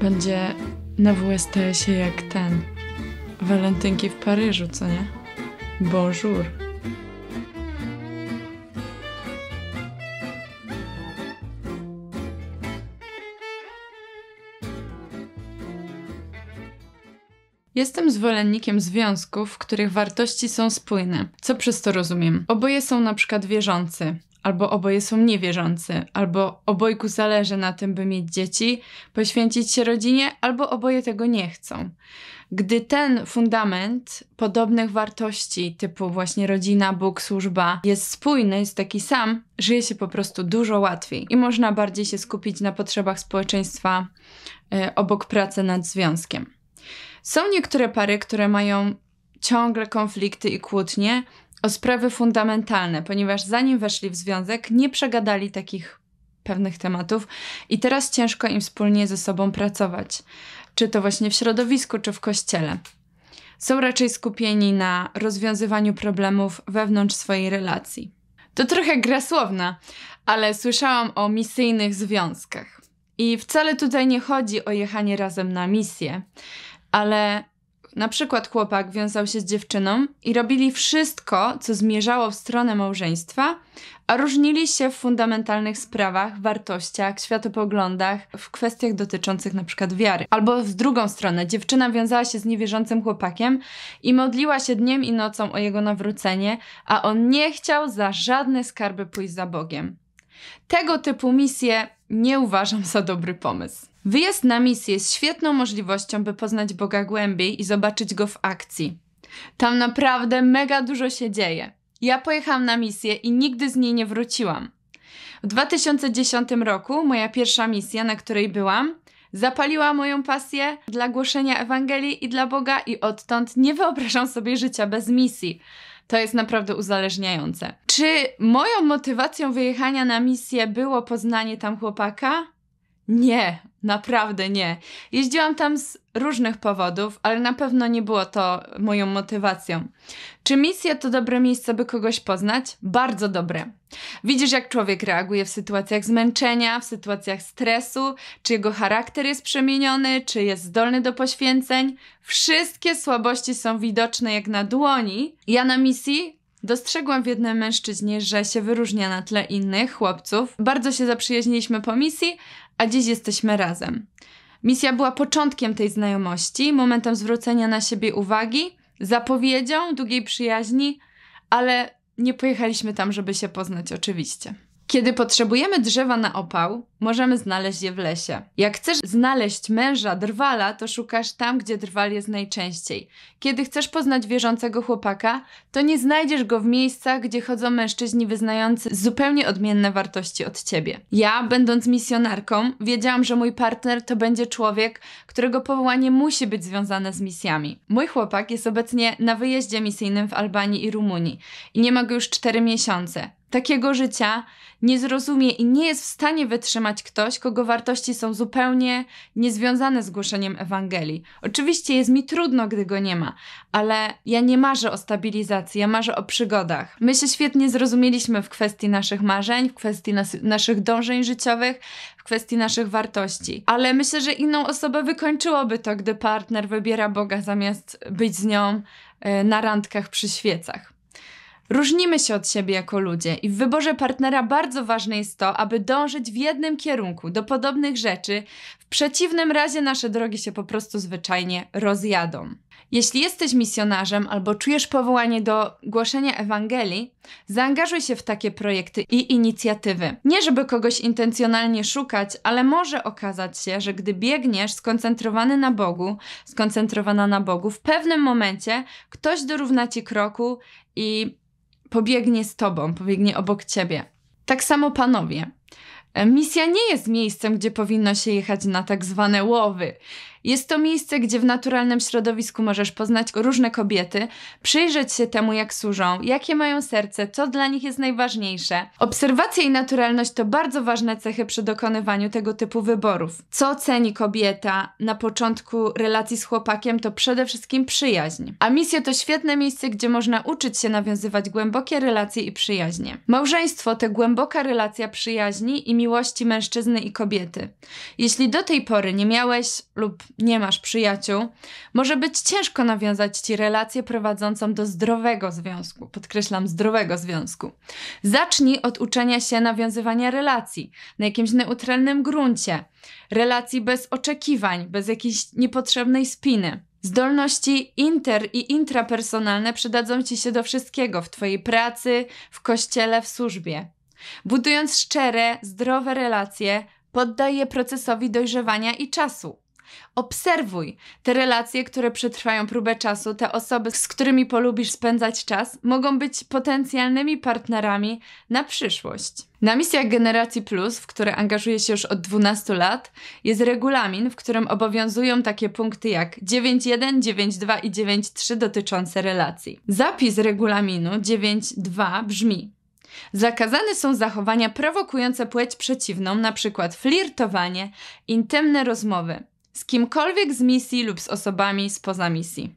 będzie na WSTS-ie jak ten. Walentynki w Paryżu, co nie? Bonjour. Jestem zwolennikiem związków, w których wartości są spójne. Co przez to rozumiem? Oboje są na przykład wierzący albo oboje są niewierzący, albo obojku zależy na tym, by mieć dzieci, poświęcić się rodzinie, albo oboje tego nie chcą. Gdy ten fundament podobnych wartości, typu właśnie rodzina, Bóg, służba, jest spójny, jest taki sam, żyje się po prostu dużo łatwiej i można bardziej się skupić na potrzebach społeczeństwa y, obok pracy nad związkiem. Są niektóre pary, które mają ciągle konflikty i kłótnie, o sprawy fundamentalne, ponieważ zanim weszli w związek, nie przegadali takich pewnych tematów i teraz ciężko im wspólnie ze sobą pracować, czy to właśnie w środowisku, czy w kościele. Są raczej skupieni na rozwiązywaniu problemów wewnątrz swojej relacji. To trochę gra słowna, ale słyszałam o misyjnych związkach. I wcale tutaj nie chodzi o jechanie razem na misję, ale na przykład chłopak wiązał się z dziewczyną i robili wszystko, co zmierzało w stronę małżeństwa, a różnili się w fundamentalnych sprawach, wartościach, światopoglądach, w kwestiach dotyczących na przykład wiary. Albo w drugą stronę, dziewczyna wiązała się z niewierzącym chłopakiem i modliła się dniem i nocą o jego nawrócenie, a on nie chciał za żadne skarby pójść za Bogiem. Tego typu misje nie uważam za dobry pomysł. Wyjazd na misję jest świetną możliwością, by poznać Boga głębiej i zobaczyć Go w akcji. Tam naprawdę mega dużo się dzieje. Ja pojechałam na misję i nigdy z niej nie wróciłam. W 2010 roku moja pierwsza misja, na której byłam, zapaliła moją pasję dla głoszenia Ewangelii i dla Boga, i odtąd nie wyobrażam sobie życia bez misji. To jest naprawdę uzależniające. Czy moją motywacją wyjechania na misję było poznanie tam chłopaka? Nie, Naprawdę nie. Jeździłam tam z różnych powodów, ale na pewno nie było to moją motywacją. Czy misja to dobre miejsce, by kogoś poznać? Bardzo dobre. Widzisz, jak człowiek reaguje w sytuacjach zmęczenia, w sytuacjach stresu, czy jego charakter jest przemieniony, czy jest zdolny do poświęceń. Wszystkie słabości są widoczne jak na dłoni. Ja na misji Dostrzegłam w jednym mężczyźnie, że się wyróżnia na tle innych chłopców. Bardzo się zaprzyjaźniliśmy po misji, a dziś jesteśmy razem. Misja była początkiem tej znajomości, momentem zwrócenia na siebie uwagi, zapowiedzią długiej przyjaźni, ale nie pojechaliśmy tam, żeby się poznać, oczywiście. Kiedy potrzebujemy drzewa na opał, Możemy znaleźć je w lesie. Jak chcesz znaleźć męża drwala, to szukasz tam, gdzie drwal jest najczęściej. Kiedy chcesz poznać wierzącego chłopaka, to nie znajdziesz go w miejscach, gdzie chodzą mężczyźni wyznający zupełnie odmienne wartości od ciebie. Ja, będąc misjonarką, wiedziałam, że mój partner to będzie człowiek, którego powołanie musi być związane z misjami. Mój chłopak jest obecnie na wyjeździe misyjnym w Albanii i Rumunii i nie ma go już 4 miesiące. Takiego życia nie zrozumie i nie jest w stanie wytrzymać zatrzymać ktoś, kogo wartości są zupełnie niezwiązane z głoszeniem Ewangelii. Oczywiście jest mi trudno, gdy go nie ma, ale ja nie marzę o stabilizacji, ja marzę o przygodach. My się świetnie zrozumieliśmy w kwestii naszych marzeń, w kwestii nas naszych dążeń życiowych, w kwestii naszych wartości. Ale myślę, że inną osobę wykończyłoby to, gdy partner wybiera Boga zamiast być z nią e, na randkach przy świecach. Różnimy się od siebie jako ludzie i w wyborze partnera bardzo ważne jest to, aby dążyć w jednym kierunku do podobnych rzeczy, w przeciwnym razie nasze drogi się po prostu zwyczajnie rozjadą. Jeśli jesteś misjonarzem albo czujesz powołanie do głoszenia Ewangelii, zaangażuj się w takie projekty i inicjatywy. Nie żeby kogoś intencjonalnie szukać, ale może okazać się, że gdy biegniesz skoncentrowany na Bogu, skoncentrowana na Bogu, w pewnym momencie ktoś dorówna ci kroku i pobiegnie z tobą, pobiegnie obok ciebie. Tak samo panowie. E, misja nie jest miejscem, gdzie powinno się jechać na tak zwane łowy. Jest to miejsce, gdzie w naturalnym środowisku możesz poznać różne kobiety, przyjrzeć się temu, jak służą, jakie mają serce, co dla nich jest najważniejsze. Obserwacja i naturalność to bardzo ważne cechy przy dokonywaniu tego typu wyborów. Co ceni kobieta na początku relacji z chłopakiem, to przede wszystkim przyjaźń. A misje to świetne miejsce, gdzie można uczyć się nawiązywać głębokie relacje i przyjaźnie. Małżeństwo to głęboka relacja przyjaźni i miłości mężczyzny i kobiety. Jeśli do tej pory nie miałeś lub nie masz przyjaciół, może być ciężko nawiązać ci relację prowadzącą do zdrowego związku. Podkreślam, zdrowego związku. Zacznij od uczenia się nawiązywania relacji na jakimś neutralnym gruncie, relacji bez oczekiwań, bez jakiejś niepotrzebnej spiny. Zdolności inter i intrapersonalne przydadzą ci się do wszystkiego w twojej pracy, w kościele, w służbie. Budując szczere, zdrowe relacje, je procesowi dojrzewania i czasu. Obserwuj te relacje, które przetrwają próbę czasu, te osoby, z którymi polubisz spędzać czas, mogą być potencjalnymi partnerami na przyszłość. Na misjach Generacji Plus, w które angażuję się już od 12 lat, jest regulamin, w którym obowiązują takie punkty jak 9.1, 9.2 i 9.3 dotyczące relacji. Zapis regulaminu 9.2 brzmi: Zakazane są zachowania prowokujące płeć przeciwną, np. flirtowanie, intymne rozmowy, z kimkolwiek z misji lub z osobami spoza misji.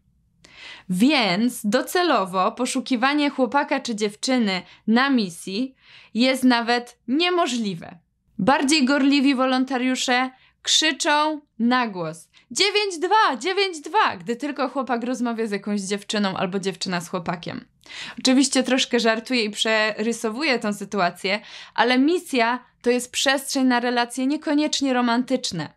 Więc docelowo poszukiwanie chłopaka czy dziewczyny na misji jest nawet niemożliwe. Bardziej gorliwi wolontariusze krzyczą na głos: 9-2, 9-2, gdy tylko chłopak rozmawia z jakąś dziewczyną albo dziewczyna z chłopakiem. Oczywiście troszkę żartuję i przerysowuję tą sytuację, ale misja to jest przestrzeń na relacje niekoniecznie romantyczne.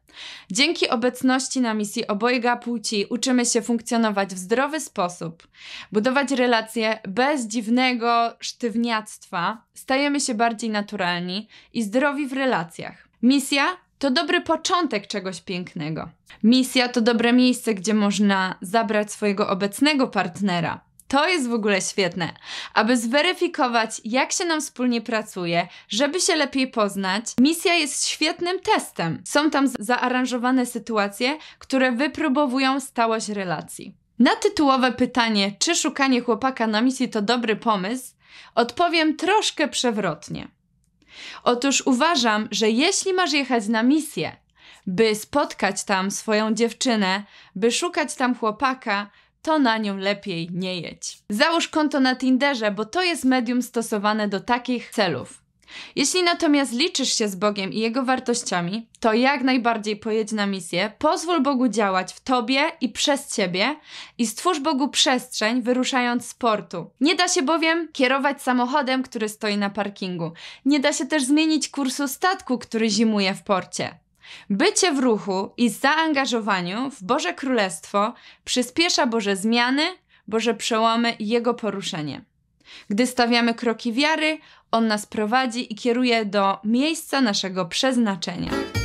Dzięki obecności na misji obojga płci uczymy się funkcjonować w zdrowy sposób, budować relacje bez dziwnego sztywniactwa, stajemy się bardziej naturalni i zdrowi w relacjach. Misja to dobry początek czegoś pięknego. Misja to dobre miejsce, gdzie można zabrać swojego obecnego partnera to jest w ogóle świetne, aby zweryfikować, jak się nam wspólnie pracuje, żeby się lepiej poznać. Misja jest świetnym testem. Są tam zaaranżowane sytuacje, które wypróbowują stałość relacji. Na tytułowe pytanie, czy szukanie chłopaka na misji to dobry pomysł, odpowiem troszkę przewrotnie. Otóż uważam, że jeśli masz jechać na misję, by spotkać tam swoją dziewczynę, by szukać tam chłopaka, to na nią lepiej nie jedź. Załóż konto na Tinderze, bo to jest medium stosowane do takich celów. Jeśli natomiast liczysz się z Bogiem i Jego wartościami, to jak najbardziej pojedź na misję, pozwól Bogu działać w tobie i przez ciebie i stwórz Bogu przestrzeń, wyruszając z portu. Nie da się bowiem kierować samochodem, który stoi na parkingu. Nie da się też zmienić kursu statku, który zimuje w porcie. Bycie w ruchu i zaangażowaniu w Boże Królestwo przyspiesza Boże zmiany, Boże przełomy i Jego poruszenie. Gdy stawiamy kroki wiary, On nas prowadzi i kieruje do miejsca naszego przeznaczenia.